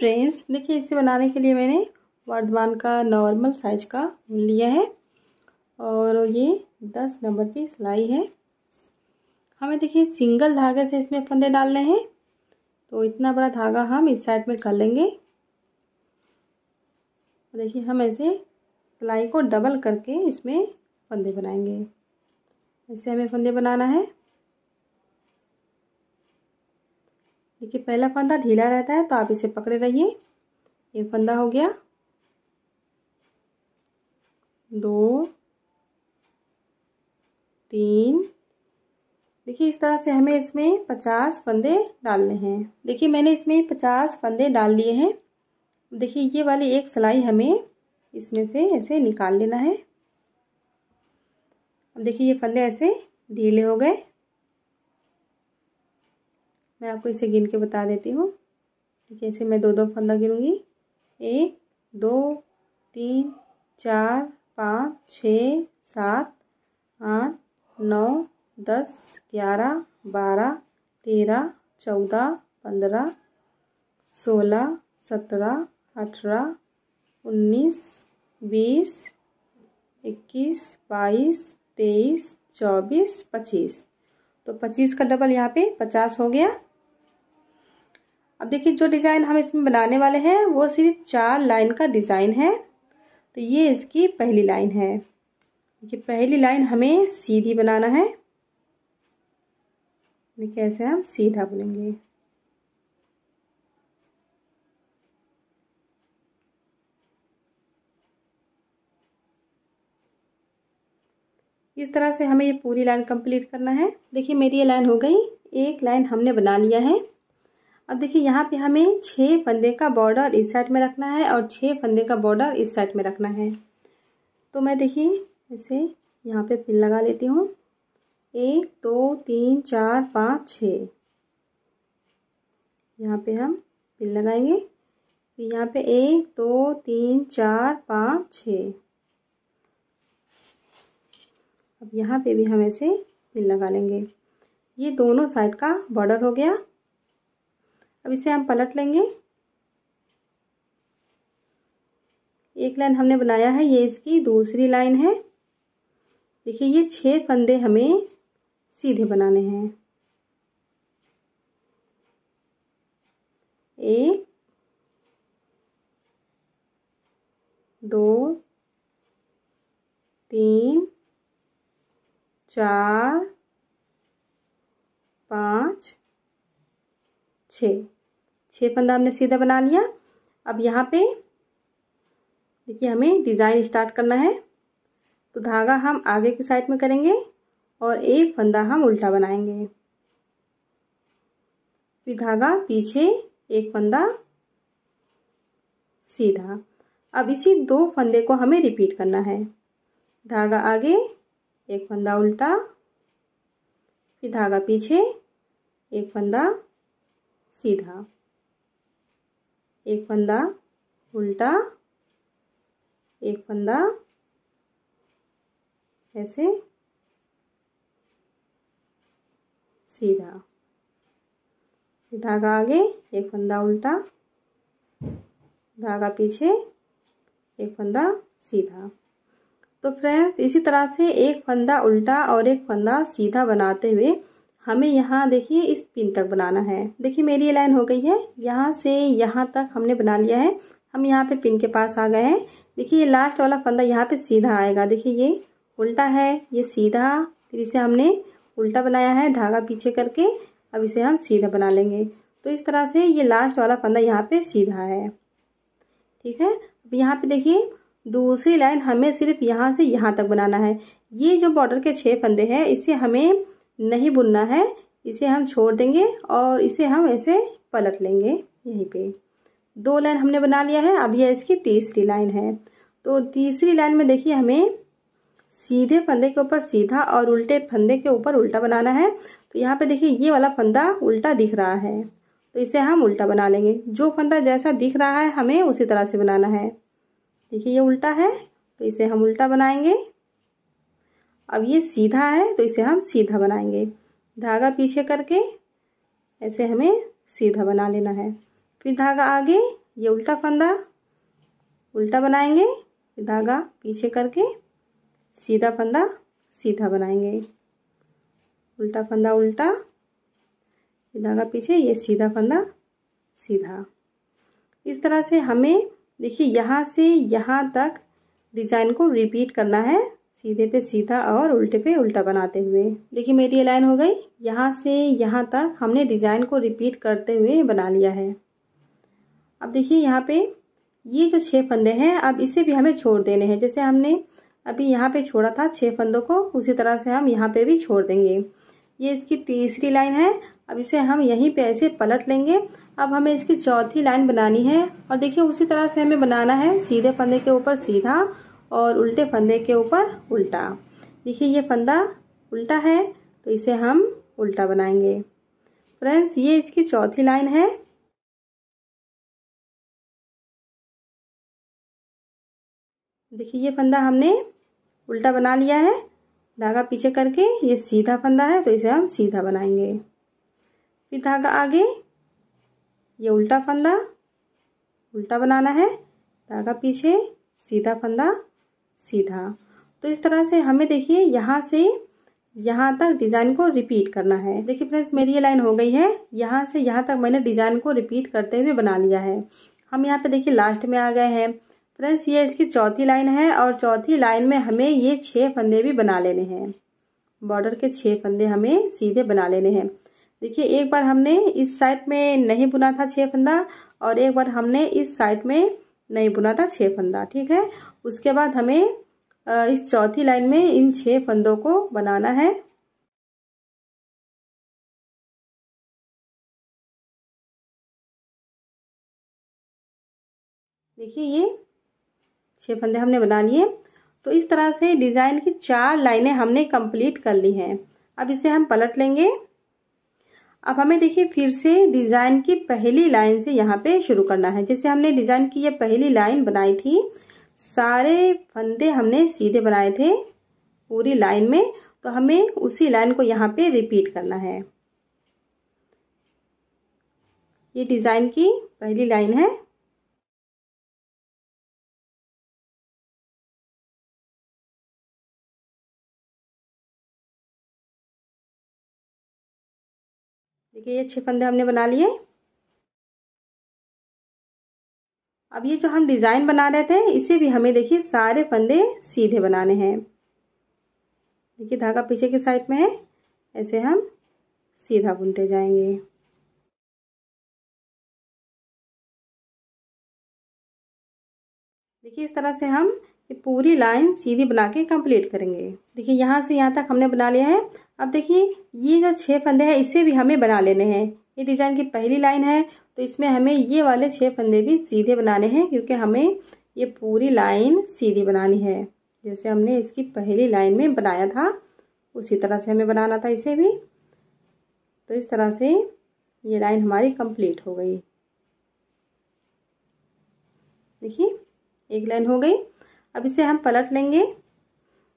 friends देखिए इसे बनाने के लिए मैंने वर्धमान का नॉर्मल साइज का ऊन लिया है और ये दस नंबर की सिलाई है हमें देखिए सिंगल धागे से इसमें फंदे डालने हैं तो इतना बड़ा धागा हम इस साइड में कर लेंगे देखिए हम ऐसे सिलाई को डबल करके इसमें फंदे बनाएंगे ऐसे हमें फंदे बनाना है देखिए पहला फंदा ढीला रहता है तो आप इसे पकड़े रहिए ये फंदा हो गया दो तीन देखिए इस तरह से हमें इसमें पचास फंदे डालने हैं देखिए मैंने इसमें पचास फंदे डाल लिए हैं देखिए ये वाली एक सिलाई हमें इसमें से ऐसे निकाल लेना है अब देखिए ये फंदे ऐसे ढीले हो गए मैं आपको इसे गिन के बता देती हूँ ठीक है इसे मैं दो दो फंदा गिनूँगी एक दो तीन चार पाँच छः सात आठ नौ दस ग्यारह बारह तेरह चौदह पंद्रह सोलह सत्रह अठारह उन्नीस बीस इक्कीस बाईस तेईस चौबीस पच्चीस तो पच्चीस का डबल यहाँ पे पचास हो गया अब देखिए जो डिज़ाइन हम इसमें बनाने वाले हैं वो सिर्फ चार लाइन का डिज़ाइन है तो ये इसकी पहली लाइन है देखिए पहली लाइन हमें सीधी बनाना है देखिए ऐसे हम सीधा बुनेंगे इस तरह से हमें ये पूरी लाइन कंप्लीट करना है देखिए मेरी ये लाइन हो गई एक लाइन हमने बना लिया है अब देखिए यहाँ पे हमें छः फंदे का बॉर्डर इस साइड में रखना है और छः फंदे का बॉर्डर इस साइड में रखना है तो मैं देखिए ऐसे यहाँ पे पिन लगा लेती हूँ एक दो तीन चार पाँच छः यहाँ पे हम पिन लगाएंगे फिर यहाँ पे एक दो तीन चार पाँच छः अब यहाँ पे भी हम ऐसे पिन लगा लेंगे ये दोनों साइड का बॉर्डर हो गया अब इसे हम पलट लेंगे एक लाइन हमने बनाया है ये इसकी दूसरी लाइन है देखिए ये छह फंदे हमें सीधे बनाने हैं एक दो तीन चार पाँच छः छः फंदा हमने सीधा बना लिया अब यहाँ पे देखिए हमें डिज़ाइन स्टार्ट करना है तो धागा हम आगे की साइड में करेंगे और एक फंदा हम उल्टा बनाएंगे फिर धागा पीछे एक फंदा सीधा अब इसी दो फंदे को हमें रिपीट करना है धागा आगे एक फंदा उल्टा फिर धागा पीछे एक फंदा सीधा एक फंदा उल्टा एक फंदा ऐसे सीधा धागा आगे एक फंदा उल्टा धागा पीछे एक फंदा सीधा तो फ्रेंड्स इसी तरह से एक फंदा उल्टा और एक फंदा सीधा बनाते हुए हमें यहाँ देखिए इस पिन तक बनाना है देखिए मेरी ये लाइन हो गई है यहाँ से यहाँ तक हमने बना लिया है हम यहाँ पे पिन के पास आ गए हैं देखिए ये लास्ट वाला फंदा यहाँ पे सीधा आएगा देखिए ये उल्टा है ये सीधा फिर इसे हमने उल्टा बनाया है धागा पीछे करके अब इसे हम सीधा बना लेंगे तो इस तरह से ये लास्ट वाला फंदा यहाँ पे सीधा है ठीक है अब यहाँ पर देखिए दूसरी लाइन हमें सिर्फ यहाँ से यहाँ तक बनाना है ये जो बॉर्डर के छः फंदे हैं इसे हमें नहीं बुनना है इसे हम छोड़ देंगे और इसे हम ऐसे पलट लेंगे यहीं पे दो लाइन हमने बना लिया है अब यह इसकी तीसरी लाइन है तो तीसरी लाइन में देखिए हमें सीधे फंदे के ऊपर सीधा और उल्टे फंदे के ऊपर उल्टा बनाना है तो यहाँ पे देखिए ये वाला फंदा उल्टा दिख रहा है तो इसे हम उल्टा बना लेंगे जो फंदा जैसा दिख रहा है हमें उसी तरह से बनाना है देखिए ये उल्टा है तो इसे हम उल्टा बनाएंगे अब ये सीधा है तो इसे हम सीधा बनाएंगे धागा पीछे करके ऐसे हमें सीधा बना लेना है फिर धागा आगे ये उल्टा फंदा उल्टा बनाएंगे फिर धागा पीछे करके सीधा फंदा सीधा बनाएंगे उल्टा फंदा उल्टा फिर धागा पीछे ये सीधा फंदा सीधा इस तरह से हमें देखिए यहाँ से यहाँ तक डिज़ाइन को रिपीट करना है सीधे पे सीधा और उल्टे पे उल्टा बनाते हुए देखिए मेरी ये लाइन हो गई यहाँ से यहाँ तक हमने डिज़ाइन को रिपीट करते हुए बना लिया है अब देखिए यहाँ पे ये जो छः फंदे हैं अब इसे भी हमें छोड़ देने हैं जैसे हमने अभी यहाँ पे छोड़ा था छः फंदों को उसी तरह से हम यहाँ पे भी छोड़ देंगे ये इसकी तीसरी लाइन है अब इसे हम यहीं पे ऐसे पलट लेंगे अब हमें इसकी चौथी लाइन बनानी है और देखिए उसी तरह से हमें बनाना है सीधे फंदे के ऊपर सीधा और उल्टे फंदे के ऊपर उल्टा देखिए ये फंदा उल्टा है तो इसे हम उल्टा बनाएंगे फ्रेंड्स ये इसकी चौथी लाइन है देखिए ये फंदा हमने उल्टा बना लिया है धागा पीछे करके ये सीधा फंदा है तो इसे हम सीधा बनाएंगे फिर धागा आगे ये उल्टा फंदा उल्टा बनाना है धागा पीछे सीधा फंदा सीधा तो इस तरह से हमें देखिए यहाँ से यहाँ तक डिज़ाइन को रिपीट करना है देखिए फ्रेंड्स मेरी ये लाइन हो गई है यहाँ से यहाँ तक मैंने डिज़ाइन को रिपीट करते हुए बना लिया है हम यहाँ पे देखिए लास्ट में आ गए हैं फ्रेंड्स ये इसकी चौथी लाइन है और चौथी लाइन में हमें ये छः फंदे भी बना लेने हैं बॉर्डर के छः फंदे हमें सीधे बना लेने हैं देखिए एक बार हमने इस साइड में नहीं बुना था छः फंदा और एक बार हमने इस साइड में नहीं बुना था छः फंदा ठीक है उसके बाद हमें इस चौथी लाइन में इन छः फंदों को बनाना है देखिए ये छः फंदे हमने बना लिए तो इस तरह से डिज़ाइन की चार लाइनें हमने कंप्लीट कर ली हैं अब इसे हम पलट लेंगे अब हमें देखिए फिर से डिज़ाइन की पहली लाइन से यहाँ पे शुरू करना है जैसे हमने डिज़ाइन की ये पहली लाइन बनाई थी सारे फंदे हमने सीधे बनाए थे पूरी लाइन में तो हमें उसी लाइन को यहाँ पे रिपीट करना है ये डिज़ाइन की पहली लाइन है देखिए ये छः फंदे हमने बना लिए अब ये जो हम डिज़ाइन बना रहे थे इसे भी हमें देखिए सारे फंदे सीधे बनाने हैं देखिए धागा पीछे के साइड में है ऐसे हम सीधा बुनते जाएंगे देखिए इस तरह से हम ये पूरी लाइन सीधी बना के कंप्लीट करेंगे देखिए यहाँ से यहाँ तक हमने बना लिया है अब देखिए ये जो छः फंदे हैं इसे भी हमें बना लेने हैं ये डिज़ाइन की पहली लाइन है तो इसमें हमें ये वाले छः फंदे भी सीधे बनाने हैं क्योंकि हमें ये पूरी लाइन सीधी बनानी है जैसे हमने इसकी पहली लाइन में बनाया था उसी तरह से हमें बनाना था इसे भी तो इस तरह से ये लाइन हमारी कंप्लीट हो गई देखिए एक लाइन हो गई अब इसे हम पलट लेंगे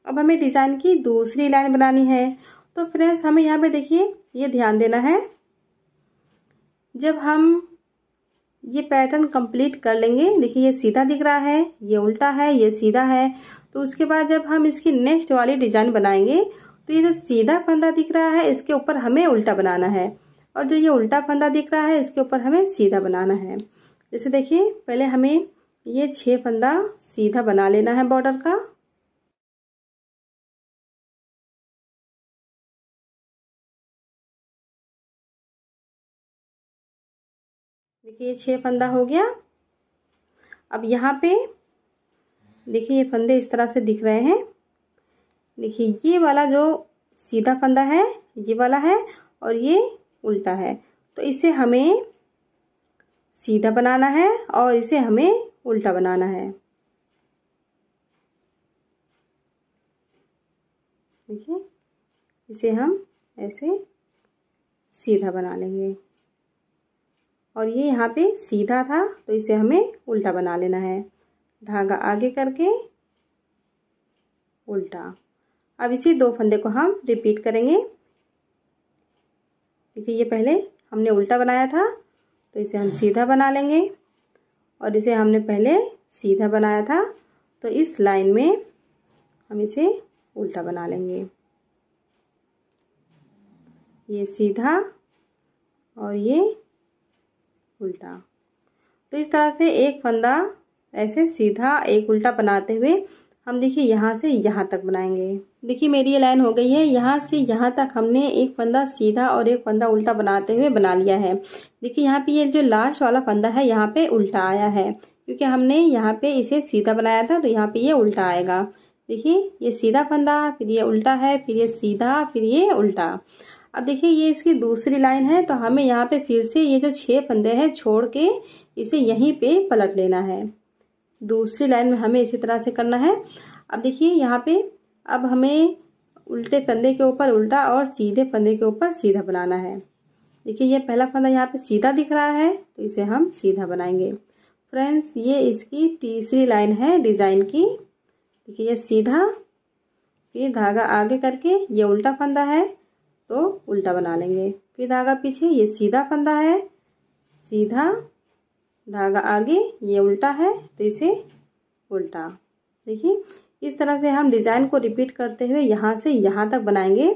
अब हमें डिज़ाइन की दूसरी लाइन बनानी है तो फ्रेंड्स हमें यहाँ पे देखिए ये ध्यान देना है जब हम ये पैटर्न कंप्लीट कर लेंगे देखिए ये सीधा दिख रहा है ये उल्टा है ये सीधा है तो उसके बाद जब हम इसकी नेक्स्ट वाली डिजाइन बनाएंगे तो ये जो सीधा फंदा दिख रहा है इसके ऊपर हमें उल्टा बनाना है और जो ये उल्टा फंदा दिख रहा है इसके ऊपर हमें सीधा बनाना है जैसे देखिए पहले हमें ये छः फंदा सीधा बना लेना है बॉर्डर का देखिए छः फंदा हो गया अब यहाँ पे देखिए ये फंदे इस तरह से दिख रहे हैं देखिए ये वाला जो सीधा फंदा है ये वाला है और ये उल्टा है तो इसे हमें सीधा बनाना है और इसे हमें उल्टा बनाना है देखिए इसे हम ऐसे सीधा बना लेंगे और ये यहाँ पे सीधा था तो इसे हमें उल्टा बना लेना है धागा आगे करके उल्टा अब इसी दो फंदे को हम रिपीट करेंगे देखिए ये पहले हमने उल्टा बनाया था तो इसे हम सीधा बना लेंगे और इसे हमने पहले सीधा बनाया था तो इस लाइन में हम इसे उल्टा बना लेंगे ये सीधा और ये उल्टा तो इस तरह से एक फंदा ऐसे सीधा एक उल्टा बनाते हुए हम देखिए यहाँ से यहाँ तक बनाएंगे देखिए मेरी ये लाइन हो गई है यहाँ से यहाँ तक हमने एक फंदा सीधा और एक फंदा उल्टा बनाते हुए बना लिया है देखिए यहाँ पे ये जो लास्ट वाला फंदा है यहाँ पे उल्टा आया है क्योंकि हमने यहाँ पे इसे सीधा बनाया था तो यहाँ पे ये उल्टा आएगा देखिए ये सीधा फंदा फिर ये उल्टा है फिर ये सीधा फिर ये उल्टा अब देखिए ये इसकी दूसरी लाइन है तो हमें यहाँ पे फिर से ये जो छः फंदे हैं छोड़ के इसे यहीं पे पलट लेना है दूसरी लाइन में हमें इसी तरह से करना है अब देखिए यहाँ पे अब हमें उल्टे फंदे के ऊपर उल्टा और सीधे फंदे के ऊपर सीधा बनाना है देखिए ये पहला फंदा यहाँ पे सीधा दिख रहा है तो इसे हम सीधा बनाएंगे फ्रेंड्स ये इसकी तीसरी लाइन है डिज़ाइन की देखिए ये सीधा फिर धागा आगे करके ये उल्टा फंदा है तो उल्टा बना लेंगे फिर धागा पीछे ये सीधा फंदा है सीधा धागा आगे ये उल्टा है तो इसे उल्टा देखिए इस तरह से हम डिज़ाइन को रिपीट करते हुए यहाँ से यहाँ तक बनाएंगे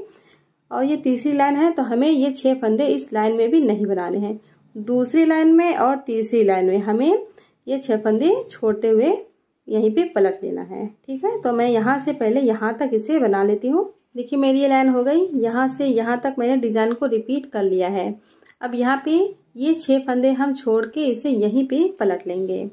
और ये तीसरी लाइन है तो हमें ये छः फंदे इस लाइन में भी नहीं बनाने हैं दूसरी लाइन में और तीसरी लाइन में हमें ये छः फंदे छोड़ते हुए यहीं पे पलट लेना है ठीक है तो मैं यहाँ से पहले यहाँ तक इसे बना लेती हूँ देखिए मेरी ये लाइन हो गई यहाँ से यहाँ तक मैंने डिज़ाइन को रिपीट कर लिया है अब यहाँ पे ये छः फंदे हम छोड़ के इसे यहीं पे पलट लेंगे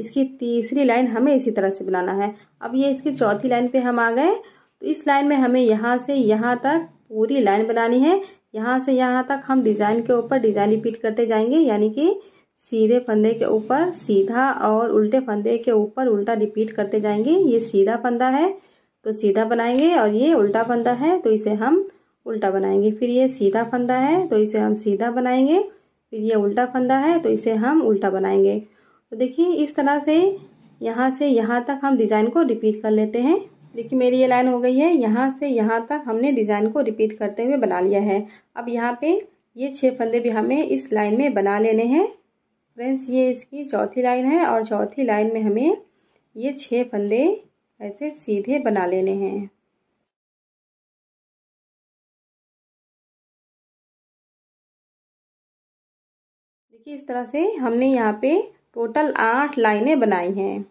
इसकी तीसरी लाइन हमें इसी तरह से बनाना है अब ये इसकी चौथी लाइन पे हम आ गए तो इस लाइन में हमें यहाँ से यहाँ तक पूरी लाइन बनानी है यहाँ से यहाँ तक हम डिज़ाइन के ऊपर डिज़ाइन रिपीट करते जाएंगे यानी कि सीधे फंदे के ऊपर सीधा और उल्टे फंदे के ऊपर उल्टा रिपीट करते जाएंगे ये सीधा फंदा है तो सीधा बनाएंगे और ये उल्टा फंदा है तो इसे हम उल्टा बनाएंगे फिर ये सीधा फंदा है तो इसे हम सीधा बनाएंगे फिर ये उल्टा फंदा है तो इसे हम उल्टा बनाएंगे तो देखिए इस तरह से यहाँ से यहाँ तक हम डिज़ाइन को रिपीट कर लेते हैं देखिए मेरी ये लाइन हो गई है यहाँ से यहाँ तक हमने डिज़ाइन को रिपीट करते हुए बना लिया है अब यहाँ पे ये छः फंदे भी हमें इस लाइन में बना लेने हैं फ्रेंड्स ये इसकी चौथी लाइन है और चौथी लाइन में हमें ये छः फंदे ऐसे सीधे बना लेने हैं देखिए इस तरह से हमने यहाँ पे टोटल आठ लाइनें बनाई हैं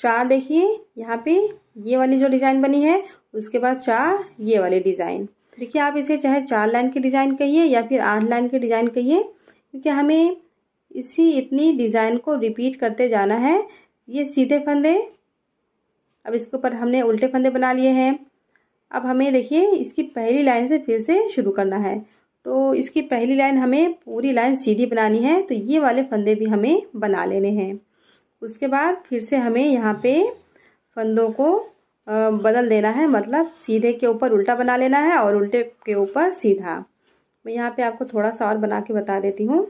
चार देखिए यहाँ पे ये वाली जो डिज़ाइन बनी है उसके बाद चार ये वाली डिज़ाइन देखिए आप इसे चाहे चार लाइन की डिज़ाइन कहिए या फिर आठ लाइन की डिज़ाइन कहिए क्योंकि हमें इसी इतनी डिज़ाइन को रिपीट करते जाना है ये सीधे फंदे अब इसके ऊपर हमने उल्टे फंदे बना लिए हैं अब हमें देखिए इसकी पहली लाइन से फिर से शुरू करना है तो इसकी पहली लाइन हमें पूरी लाइन सीधी बनानी है तो ये वाले फंदे भी हमें बना लेने हैं उसके बाद फिर से हमें यहाँ पे फंदों को बदल देना है मतलब सीधे के ऊपर उल्टा बना लेना है और उल्टे के ऊपर सीधा मैं यहाँ पे आपको थोड़ा सा और बना के बता देती हूँ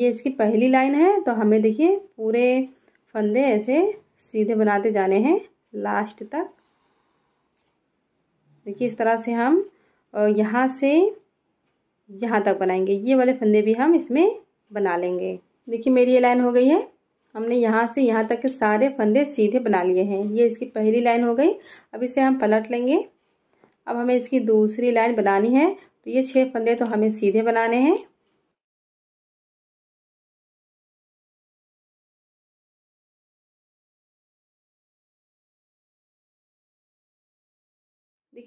ये इसकी पहली लाइन है तो हमें देखिए पूरे फंदे ऐसे सीधे बनाते जाने हैं लास्ट तक देखिए इस तरह से हम यहाँ से यहाँ तक बनाएंगे ये वाले फंदे भी हम इसमें बना लेंगे देखिए मेरी ये लाइन हो गई है हमने यहाँ से यहाँ तक के सारे फंदे सीधे बना लिए हैं ये इसकी पहली लाइन हो गई अब इसे हम पलट लेंगे अब हमें इसकी दूसरी लाइन बनानी है तो ये छः फंदे तो हमें सीधे बनाने हैं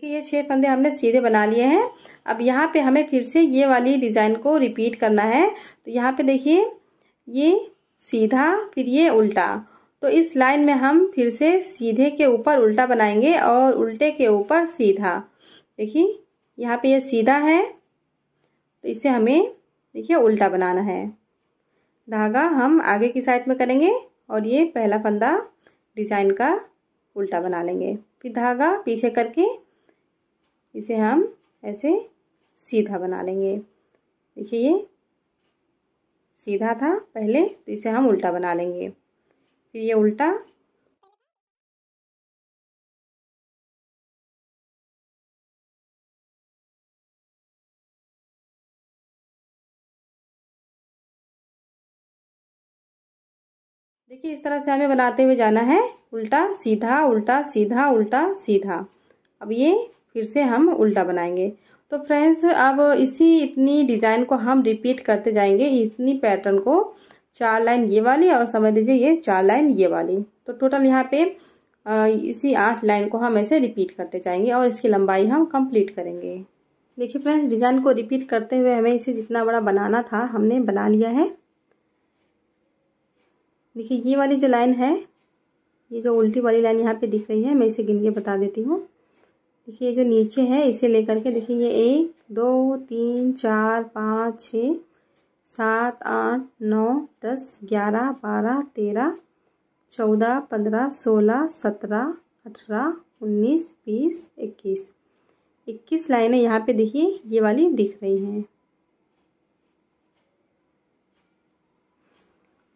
देखिए ये छह फंदे हमने सीधे बना लिए हैं अब यहाँ पे हमें फिर से ये वाली डिज़ाइन को रिपीट करना है तो यहाँ पे देखिए ये सीधा फिर ये उल्टा तो इस लाइन में हम फिर से सीधे के ऊपर उल्टा बनाएंगे और उल्टे के ऊपर सीधा देखिए यहाँ पे ये सीधा है तो इसे हमें देखिए उल्टा बनाना है धागा हम आगे की साइड में करेंगे और ये पहला फंदा डिज़ाइन का उल्टा बना लेंगे फिर धागा पीछे करके इसे हम ऐसे सीधा बना लेंगे देखिए ये सीधा था पहले तो इसे हम उल्टा बना लेंगे फिर ये उल्टा देखिए इस तरह से हमें बनाते हुए जाना है उल्टा सीधा उल्टा सीधा उल्टा सीधा अब ये फिर से हम उल्टा बनाएंगे तो फ्रेंड्स अब इसी इतनी डिज़ाइन को हम रिपीट करते जाएंगे इतनी पैटर्न को चार लाइन ये वाली और समझ लीजिए ये चार लाइन ये वाली तो टोटल यहाँ पे इसी आठ लाइन को हम ऐसे रिपीट करते जाएंगे और इसकी लंबाई हम कंप्लीट करेंगे देखिए फ्रेंड्स डिज़ाइन को रिपीट करते हुए हमें इसे जितना बड़ा बनाना था हमने बना लिया है देखिए ये वाली जो लाइन है ये जो उल्टी वाली लाइन यहाँ पे दिख रही है मैं इसे गिन के बता देती हूँ देखिए जो नीचे है इसे लेकर के देखिए ये एक दो तीन चार पाँच छ सात आठ नौ दस ग्यारह बारह तेरह चौदह पंद्रह सोलह सत्रह अठारह उन्नीस बीस इक्कीस इक्कीस लाइनें यहाँ पे देखिए ये वाली दिख रही हैं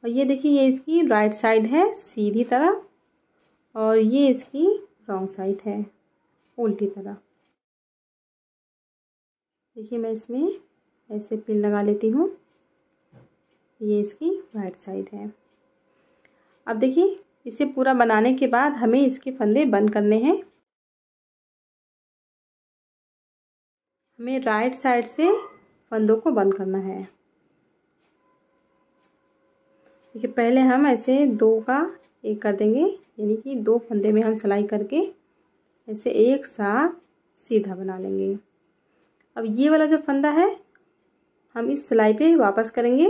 और ये देखिए ये इसकी राइट साइड है सीधी तरफ और ये इसकी रॉन्ग साइड है उल्टी तरह देखिए मैं इसमें ऐसे पिन लगा लेती हूँ ये इसकी वाइट साइड है अब देखिए इसे पूरा बनाने के बाद हमें इसके फंदे बंद करने हैं हमें राइट साइड से फंदों को बंद करना है देखिए पहले हम ऐसे दो का एक कर देंगे यानी कि दो फंदे में हम सिलाई करके ऐसे एक साथ सीधा बना लेंगे अब ये वाला जो फंदा है हम इस सिलाई पे वापस करेंगे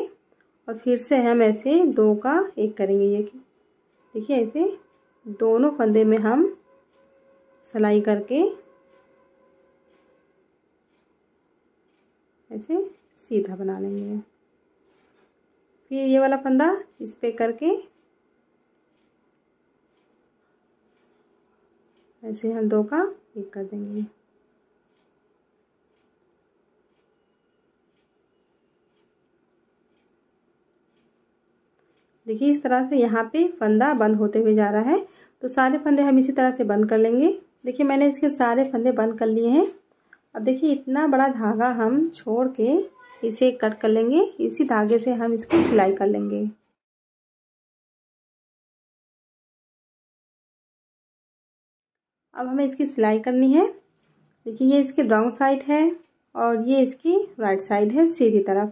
और फिर से हम ऐसे दो का एक करेंगे ये देखिए ऐसे दोनों फंदे में हम सिलाई करके ऐसे सीधा बना लेंगे फिर ये वाला फंदा इस पे करके ऐसे हम दो का एक कर देंगे देखिए इस तरह से यहाँ पे फंदा बंद होते हुए जा रहा है तो सारे फंदे हम इसी तरह से बंद कर लेंगे देखिए मैंने इसके सारे फंदे बंद कर लिए हैं अब देखिए इतना बड़ा धागा हम छोड़ के इसे कट कर लेंगे इसी धागे से हम इसकी सिलाई कर लेंगे अब हमें इसकी सिलाई करनी है देखिए ये इसकी रॉन्ग साइड है और ये इसकी राइट साइड है सीधी तरफ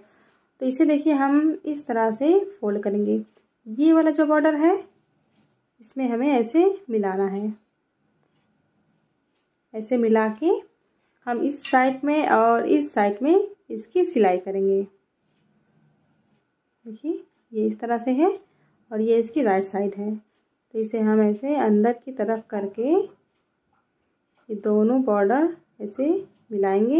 तो इसे देखिए हम इस तरह से फोल्ड करेंगे ये वाला जो बॉर्डर है इसमें हमें ऐसे मिलाना है ऐसे मिला के हम इस साइड में और इस साइड में इसकी सिलाई करेंगे देखिए ये इस तरह से है और ये इसकी राइट साइड है तो इसे हम ऐसे अंदर की तरफ करके ये दोनों बॉर्डर ऐसे मिलाएंगे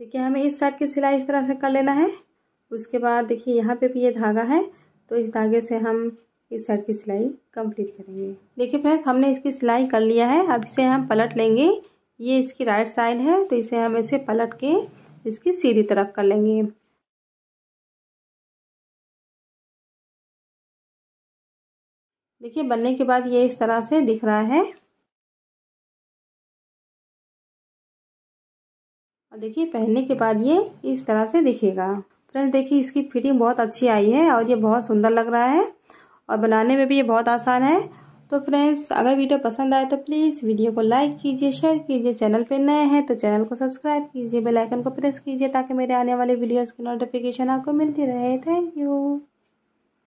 देखिए हमें इस साइड की सिलाई इस तरह से कर लेना है उसके बाद देखिए यहाँ पे भी ये धागा है तो इस धागे से हम इस साइड की सिलाई कंप्लीट करेंगे देखिए फ्रेंड्स हमने इसकी सिलाई कर लिया है अब इसे हम पलट लेंगे ये इसकी राइट साइड है तो इसे हम इसे पलट के इसकी सीधी तरफ कर लेंगे देखिए बनने के बाद ये इस तरह से दिख रहा है और देखिए पहनने के बाद ये इस तरह से दिखेगा फ्रेंड्स देखिए इसकी फिटिंग बहुत अच्छी आई है और ये बहुत सुंदर लग रहा है और बनाने में भी ये बहुत आसान है तो फ्रेंड्स अगर वीडियो पसंद आए तो प्लीज़ वीडियो को लाइक कीजिए शेयर कीजिए चैनल पर नए हैं तो चैनल को सब्सक्राइब कीजिए बेल आइकन को प्रेस कीजिए ताकि मेरे आने वाले वीडियोस की नोटिफिकेशन आपको मिलती रहे थैंक यू